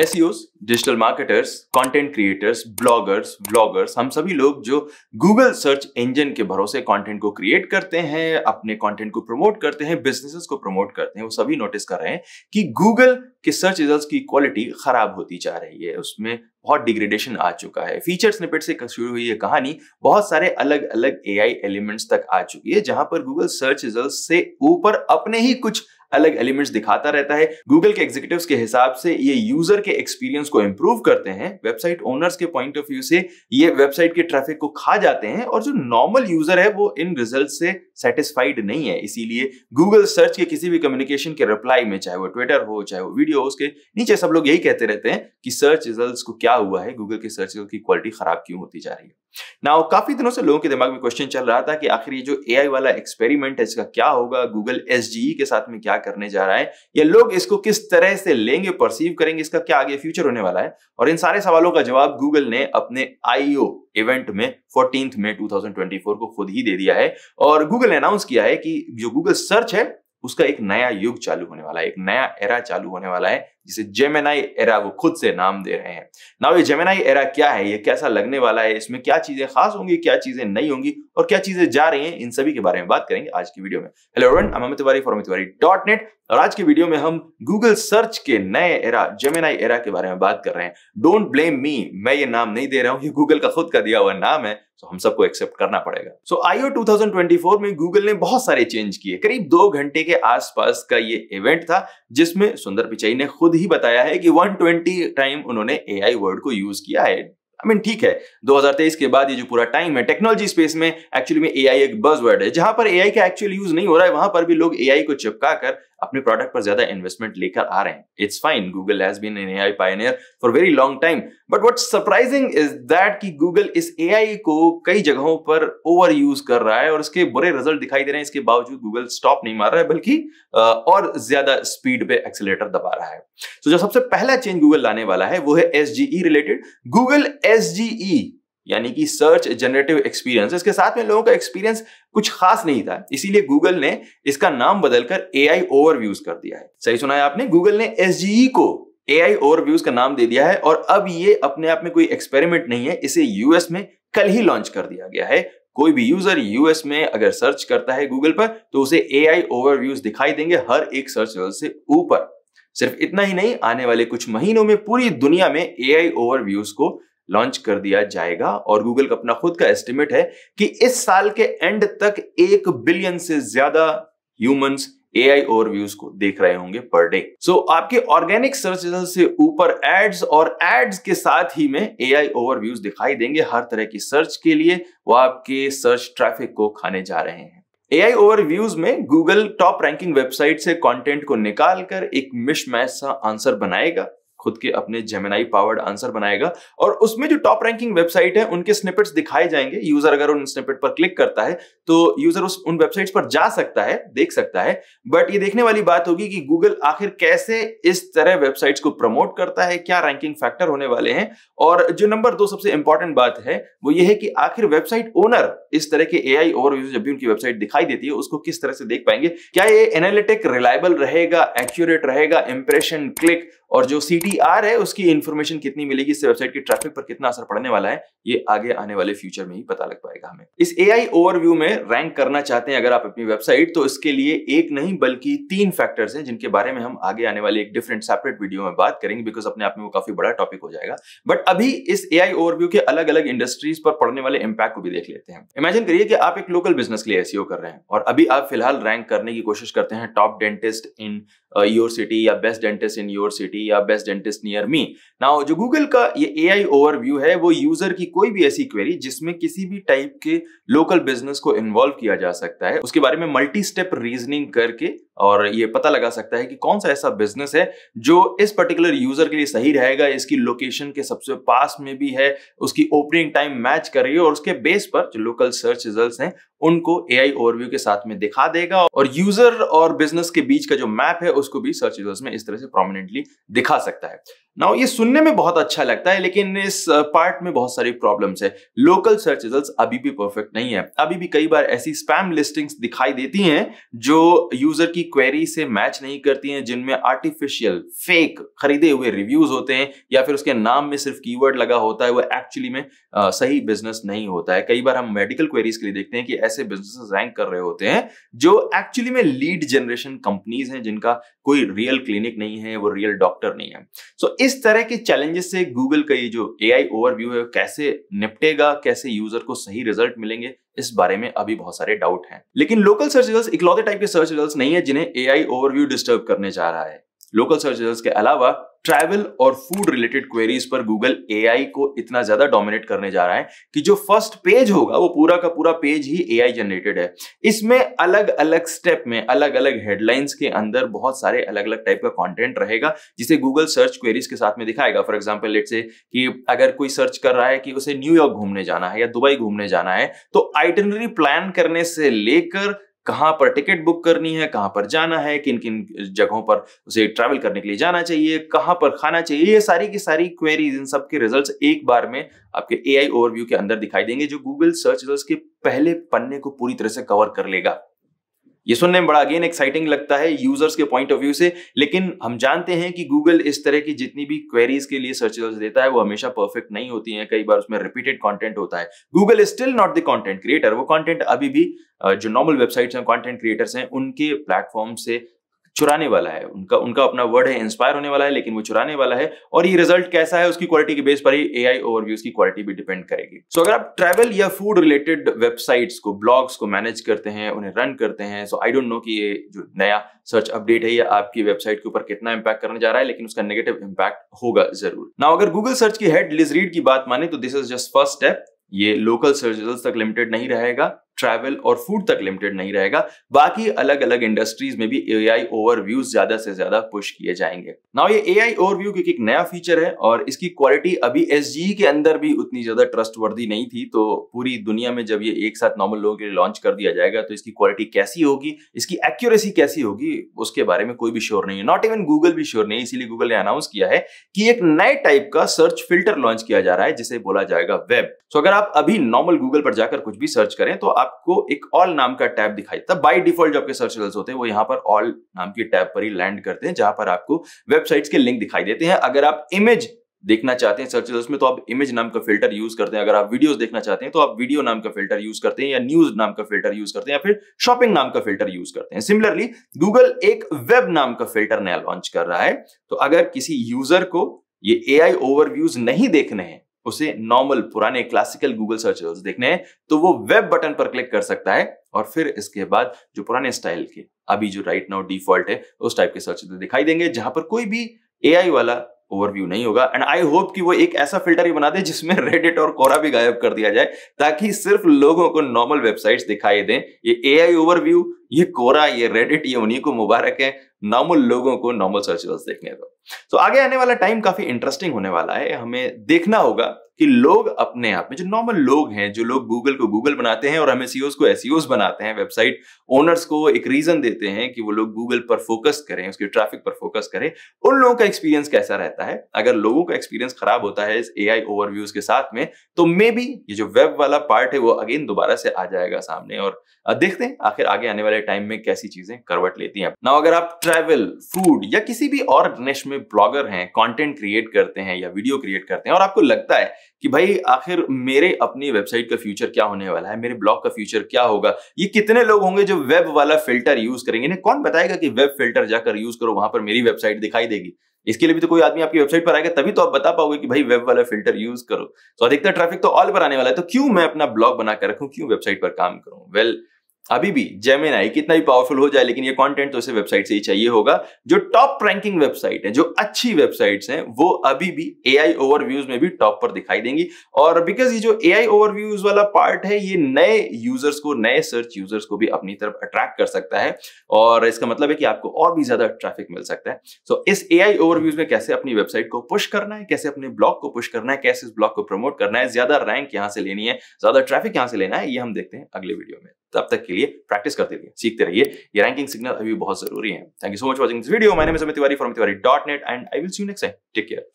S digital marketers content creators bloggers vloggers हम सभी लोग जो गूगल सर्च इंजन के भरोसे कंटेंट को क्रिएट करते हैं अपने कंटेंट को प्रमोट करते हैं बिजनेसेस को प्रमोट करते हैं वो सभी नोटिस कर रहे हैं कि गूगल के सर्च रिजल्ट्स की क्वालिटी खराब होती जा रही है उसमें बहुत डिग्रेडेशन आ चुका है फीचर्स स्निपेट से शुरू हुई ये कहानी बहुत सारे अलग अलग ए एलिमेंट्स तक आ चुकी है जहां पर गूगल सर्च रिजल्ट से ऊपर अपने ही कुछ अलग एलिमेंट्स दिखाता रहता है गूगल के एग्जीक्यूटिव के हिसाब से ये यूजर के एक्सपीरियंस को इंप्रूव करते हैं वेबसाइट ओनर्स के पॉइंट ऑफ व्यू से ये वेबसाइट के ट्रैफिक को खा जाते हैं और जो नॉर्मल यूजर है वो इन रिजल्ट से सेटिस्फाइड नहीं है इसीलिए गूगल सर्च के किसी भी कम्युनिकेशन के रिप्लाई में चाहे वो ट्विटर हो चाहे वो वीडियो हो उसके नीचे सब लोग यही कहते रहते हैं कि सर्च रिजल्ट को क्या हुआ है गूगल के सर्च रिजल्ट की क्वालिटी खराब क्यों होती जा रही है ना काफी दिनों से लोगों के दिमाग में क्वेश्चन चल रहा था कि आखिर ये जो ए वाला एक्सपेरिमेंट है इसका क्या होगा गूगल एस e के साथ में क्या करने जा रहा है या लोग इसको किस तरह से लेंगे परसीव करेंगे इसका क्या आगे फ्यूचर होने वाला है और इन सारे सवालों का जवाब गूगल ने अपने आईओ इवेंट e में फोर्टीन में 2024 को खुद ही दे दिया है और गूगल ने अनाउंस किया है कि जो गूगल सर्च है उसका एक नया युग चालू होने वाला है एक नया एरा चालू होने वाला है जिसे जेमेनाई एरा वो खुद से नाम दे रहे हैं नाउ ये जेमेनाई एरा क्या है ये कैसा लगने वाला है इसमें क्या चीजें खास होंगी क्या चीजें नहीं होंगी और क्या चीजें जा रही हैं इन सभी के बारे में बात करेंगे आज की वीडियो में hello everyone I am Tiwari for Tiwari dot net और आज के वीडियो में हम गूगल सर्च के नए एरा जेमिनाई एरा के बारे में बात कर रहे हैं डोंट ब्लेम मी मैं ये नाम नहीं दे रहा हूँ ये गूगल का खुद का दिया हुआ नाम है तो हम सबको एक्सेप्ट करना पड़ेगा सो आईओ 2024 में गूगल ने बहुत सारे चेंज किए करीब दो घंटे के आसपास का ये इवेंट था जिसमें सुंदर पिचाई ने खुद ही बताया है कि 120 टाइम उन्होंने ए वर्ड को यूज किया है आई मीन ठीक है 2023 के बाद ये जो पूरा टाइम है टेक्नोलॉजी स्पेस में एक्चुअली में एआई एक बज वर्ड है जहां पर एआई का एक्चुअल यूज नहीं हो रहा है वहां पर भी लोग एआई को चिपका कर अपने प्रोडक्ट पर ज्यादा इन्वेस्टमेंट लेकर आ रहे हैं it's fine Google has been an AI pioneer for very long time but what surprising is that कि गूगल इस एआई को कई जगहों पर ओवर यूज कर रहा है और इसके बुरे रिजल्ट दिखाई दे रहे हैं इसके बावजूद गूगल स्टॉप नहीं मार रहा है बल्कि और ज्यादा स्पीड पे एक्सिलेटर दबा रहा है तो so, जो सबसे पहला चेंज गूगल लाने वाला है वो है एस रिलेटेड गूगल एस यानी कि सर्च जनरेटिव एक्सपीरियंस इसके साथ में लोगों का एक्सपीरियंस कुछ खास नहीं था इसीलिए गूगल ने इसका नाम बदलकर ए आई ओवरव्यूज कर दिया है सही सुना है आपने गूगल ने एस e को ए आई ओवरव्यूज का नाम दे दिया है और अब ये अपने आप में कोई एक्सपेरिमेंट नहीं है इसे यूएस में कल ही लॉन्च कर दिया गया है कोई भी यूजर यूएस में अगर सर्च करता है गूगल पर तो उसे ए आई ओवरव्यूज दिखाई देंगे हर एक सर्च से ऊपर सिर्फ इतना ही नहीं आने वाले कुछ महीनों में पूरी दुनिया में ए आई ओवरव्यूज को लॉन्च कर दिया जाएगा और गूगल का अपना खुद का एस्टिमेट है कि इस साल के एंड तक एक बिलियन से ज्यादा ह्यूमंस एआई ओवरव्यूज को देख रहे होंगे पर डे सो so, आपके ऑर्गेनिक सर्च रिजल्ट से ऊपर एड्स और एड्स के साथ ही में एआई ओवरव्यूज दिखाई देंगे हर तरह की सर्च के लिए वो आपके सर्च ट्रैफिक को खाने जा रहे हैं एआई ओवरव्यूज में गूगल टॉप रैंकिंग वेबसाइट से कंटेंट को निकालकर एक मिशमैश सा आंसर बनाएगा खुद के अपने जेमेनाई पावर्ड आंसर बनाएगा और उसमें जो टॉप रैंकिंग वेबसाइट है उनके स्निपेट्स दिखाए जाएंगे यूजर अगर उन स्निपेट पर क्लिक करता है तो यूजर उस उन वेबसाइट्स पर जा सकता है देख सकता है बट ये देखने वाली बात होगी कि गूगल आखिर कैसे इस तरह वेबसाइट्स को प्रमोट करता है क्या रैंकिंग फैक्टर होने वाले हैं और जो नंबर दो सबसे इंपॉर्टेंट बात है वो ये है कि आखिर वेबसाइट ओनर इस तरह के एआई ओवरव्यू जब भी उनकी वेबसाइट दिखाई देती है उसको किस तरह से देख पाएंगे क्या ये एनालिटिक रिलायबल रहेगा एक्यूरेट रहेगा इंप्रेशन क्लिक और जो सी है उसकी इन्फॉर्मेशन कितनी मिलेगी इससे वेबसाइट की ट्रैफिक पर कितना असर पड़ने वाला है ये आगे आने वाले फ्यूचर में ही पता लग पाएगा हमें इस ए ओवरव्यू में रैंक करना चाहते हैं अगर आप अपनी वेबसाइट तो इसके लिए एक नहीं बल्कि तीन फैक्टर्स हैं जिनके बारे में हम आगे आने वाले एक डिफरेंट सेपरेट वीडियो में बात करेंगे बिकॉज अपने आप में वो काफी बड़ा टॉपिक हो जाएगा बट अभी इस ए ओवरव्यू के अलग अलग इंडस्ट्रीज पर पड़ने वाले इंपैक्ट को भी देख लेते हैं इमेजिन करिए कि आप एक लोकल बिजनेस के लिए एसईओ e कर रहे हैं और अभी आप फिलहाल रैंक करने की कोशिश करते हैं top dentist in your city या best dentist in your city city या best dentist near me now जो गूगल का ये एआई ओवरव्यू है वो यूजर की कोई भी ऐसी क्वेरी जिसमें किसी भी टाइप के लोकल बिजनेस को इन्वॉल्व किया जा सकता है उसके बारे में मल्टी स्टेप रीजनिंग करके और ये पता लगा सकता है कि कौन सा ऐसा बिजनेस है जो इस पर्टिकुलर यूजर के लिए सही रहेगा इसकी लोकेशन के सबसे पास में भी है उसकी ओपनिंग टाइम मैच कर रही है और उसके बेस पर जो लोकल सर्च रिजल्ट्स हैं उनको एआई ओवरव्यू के साथ में दिखा देगा और यूजर और बिजनेस के बीच का जो मैप है उसको भी सर्च रिजल्ट में इस तरह से प्रोमिनेंटली दिखा सकता है नाउ ये सुनने में बहुत अच्छा लगता है लेकिन इस पार्ट में बहुत सारी प्रॉब्लम्स है लोकल सर्च रिजल्ट्स अभी भी परफेक्ट नहीं है अभी भी कई बार ऐसी स्पैम लिस्टिंग्स दिखाई देती हैं जो यूजर की क्वेरी से मैच नहीं करती हैं जिनमें आर्टिफिशियल फेक खरीदे हुए रिव्यूज होते हैं या फिर उसके नाम में सिर्फ की लगा होता है वो एक्चुअली में आ, सही बिजनेस नहीं होता है कई बार हम मेडिकल क्वेरीज के लिए देखते हैं कि ऐसे बिजनेस रैंक कर रहे होते हैं जो एक्चुअली में लीड जनरेशन कंपनीज हैं जिनका कोई रियल क्लिनिक नहीं है वो रियल डॉक्टर नहीं है सो so, इस तरह के चैलेंजेस से गूगल का ये जो ए आई ओवरव्यू है कैसे निपटेगा कैसे यूजर को सही रिजल्ट मिलेंगे इस बारे में अभी बहुत सारे डाउट हैं लेकिन लोकल सर्च रिजल्ट इकलौते टाइप के सर्च रिजल्ट नहीं है जिन्हें ए आई ओवरव्यू डिस्टर्ब करने जा रहा है लोकल सर्च रिजल्ट के अलावा ट्रैवल और फूड रिलेटेड क्वेरीज पर गूगल ए को इतना ज्यादा डोमिनेट करने जा रहा है कि जो फर्स्ट पेज होगा वो पूरा का पूरा पेज ही ए जनरेटेड है इसमें अलग अलग स्टेप में अलग अलग हेडलाइंस के अंदर बहुत सारे अलग अलग टाइप का कंटेंट रहेगा जिसे गूगल सर्च क्वेरीज के साथ में दिखाएगा फॉर एग्जाम्पल लेट से कि अगर कोई सर्च कर रहा है कि उसे न्यूयॉर्क घूमने जाना है या दुबई घूमने जाना है तो आइटनरी प्लान करने से लेकर कहाँ पर टिकट बुक करनी है कहाँ पर जाना है किन किन जगहों पर उसे ट्रैवल करने के लिए जाना चाहिए कहाँ पर खाना चाहिए ये सारी की सारी क्वेरीज इन सब के रिजल्ट्स एक बार में आपके एआई ओवरव्यू के अंदर दिखाई देंगे जो गूगल सर्च रिजल्ट्स के पहले पन्ने को पूरी तरह से कवर कर लेगा ये सुनने में बड़ा अगेन एक्साइटिंग लगता है यूजर्स के पॉइंट ऑफ व्यू से लेकिन हम जानते हैं कि गूगल इस तरह की जितनी भी क्वेरीज के लिए सर्च रिजल्ट देता है वो हमेशा परफेक्ट नहीं होती है कई बार उसमें रिपीटेड कंटेंट होता है Google is still not the content creator वो कंटेंट अभी भी जो नॉर्मल वेबसाइट्स हैं कॉन्टेंट क्रिएटर्स हैं उनके प्लेटफॉर्म से चुराने वाला है उनका उनका अपना वर्ड है इंस्पायर होने वाला है लेकिन वो चुराने वाला है और ये रिजल्ट कैसा है उसकी क्वालिटी के बेस पर ही एआई ओवरव्यूज की क्वालिटी भी डिपेंड करेगी सो so, अगर आप ट्रैवल या फूड रिलेटेड वेबसाइट्स को ब्लॉग्स को मैनेज करते हैं उन्हें रन करते हैं सो आई डोंट नो कि ये जो नया सर्च अपडेट है या आपकी वेबसाइट के ऊपर कितना इम्पैक्ट करने जा रहा है लेकिन उसका नेगेटिव इंपैक्ट होगा जरूर ना अगर गूगल सर्च की हेड लिज रीड की बात माने तो this is just first step ये लोकल सर्च रिजल्ट तक लिमिटेड नहीं रहेगा ट्रैवल और फूड तक लिमिटेड नहीं रहेगा बाकी अलग अलग इंडस्ट्रीज में भी ए आई ओवरव्यूज ज्यादा से ज्यादा पुश किए जाएंगे नाउ ये आई ओवरव्यू क्योंकि एक नया फीचर है और इसकी क्वालिटी अभी एस के अंदर भी उतनी ज्यादा ट्रस्ट नहीं थी तो पूरी दुनिया में जब ये एक साथ नॉर्मल लोगों के लिए लॉन्च कर दिया जाएगा तो इसकी क्वालिटी कैसी होगी इसकी एक्यूरेसी कैसी होगी उसके बारे में कोई भी श्योर नहीं है नॉट इवन गूगल भी श्योर नहीं इसीलिए गूगल ने अनाउंस किया है कि एक नए टाइप का सर्च फिल्टर लॉन्च किया जा रहा है जिसे बोला जाएगा वेब सो अगर आप अभी नॉर्मल गूगल पर जाकर कुछ भी सर्च करें तो आप आपको एक ऑल नाम का टैब दिखाई देता है बाई डिफॉल्ट जो आपके सर्च रिजल्ट होते हैं वो यहाँ पर ऑल नाम की टैब पर ही लैंड करते हैं जहां पर आपको वेबसाइट्स के लिंक दिखाई देते हैं अगर आप इमेज देखना चाहते हैं सर्च रिजल्ट में तो आप इमेज नाम का फिल्टर यूज करते हैं अगर आप वीडियोस देखना चाहते हैं तो आप वीडियो नाम का फिल्टर यूज करते हैं या न्यूज नाम का फिल्टर यूज करते हैं या फिर शॉपिंग नाम का फिल्टर यूज करते हैं सिमिलरली गूगल एक वेब नाम का फिल्टर नया लॉन्च कर रहा है तो अगर किसी यूजर को ये ए आई ओवरव्यूज नहीं देखने हैं उसे नॉर्मल पुराने क्लासिकल गूगल सर्च रिजल्ट देखने हैं तो वो वेब बटन पर क्लिक कर सकता है और फिर इसके बाद जो पुराने स्टाइल के अभी जो राइट नाउ डिफॉल्ट है उस टाइप के सर्च रिजल्ट दिखाई देंगे जहां पर कोई भी ए वाला ओवरव्यू नहीं होगा एंड आई होप कि वो एक ऐसा फिल्टर ही बना दे जिसमें रेडिट और कोरा भी गायब कर दिया जाए ताकि सिर्फ लोगों को नॉर्मल वेबसाइट्स दिखाई दें ये एआई ओवरव्यू ये कोरा ये रेडिट ये उन्हीं को मुबारक है नॉर्मल लोगों को नॉर्मल सर्च देखने दो तो आगे आने वाला टाइम काफी इंटरेस्टिंग होने वाला है हमें देखना होगा कि लोग अपने आप में जो नॉर्मल लोग हैं जो लोग गूगल को गूगल बनाते हैं और हम एस e को एस e बनाते हैं वेबसाइट ओनर्स को एक रीजन देते हैं कि वो लोग गूगल पर फोकस करें उसके ट्रैफिक पर फोकस करें उन लोगों का एक्सपीरियंस कैसा रहता है अगर लोगों का एक्सपीरियंस खराब होता है इस ए ओवरव्यूज के साथ में तो मे बी ये जो वेब वाला पार्ट है वो अगेन दोबारा से आ जाएगा सामने और देखते हैं आखिर आगे आने वाले टाइम में कैसी चीजें करवट लेती हैं ना अगर आप ट्रैवल फूड या किसी भी और निश में ब्लॉगर हैं कंटेंट क्रिएट करते हैं या वीडियो क्रिएट करते हैं और आपको लगता है कि भाई आखिर मेरे अपनी वेबसाइट का फ्यूचर क्या होने वाला है मेरे ब्लॉग का फ्यूचर क्या होगा ये कितने लोग होंगे जो वेब वाला फिल्टर यूज करेंगे इन्हें कौन बताएगा कि वेब फिल्टर जाकर यूज करो वहां पर मेरी वेबसाइट दिखाई देगी इसके लिए भी तो कोई आदमी आपकी वेबसाइट पर आएगा तभी तो आप बता पाओगे कि भाई वेब वाला फिल्टर यूज करो तो अधिकतर ट्रैफिक तो ऑल पर आने वाला है तो क्यों मैं अपना ब्लॉग बनाकर रखूं क्यों वेबसाइट पर काम करूं वेल well, अभी भी जेमिनाई कितना भी पावरफुल हो जाए लेकिन ये कंटेंट तो उसे वेबसाइट से ही चाहिए होगा जो टॉप रैंकिंग वेबसाइट है जो अच्छी वेबसाइट्स हैं वो अभी भी ए आई ओवरव्यूज में भी टॉप पर दिखाई देंगी और बिकॉज ये जो ए आई ओवरव्यूज वाला पार्ट है ये नए यूजर्स को नए सर्च यूजर्स को भी अपनी तरफ अट्रैक्ट कर सकता है और इसका मतलब है कि आपको और भी ज्यादा ट्रैफिक मिल सकता है सो so, इस आई ओवरव्यूज में कैसे अपनी वेबसाइट को पुश करना है कैसे अपने ब्लॉग को पुश करना है कैसे इस ब्लॉग को प्रमोट करना है ज्यादा रैंक यहां से लेनी है ज्यादा ट्रैफिक यहाँ से लेना है ये हम देखते हैं अगले वीडियो में तब तक के लिए प्रैक्टिस करते रहिए सीखते रहिए ये रैंकिंग सिग्नल अभी बहुत जरूरी है thank you so much watching this video मैंने name Tiwari from Tiwari dot net and I will see next time take care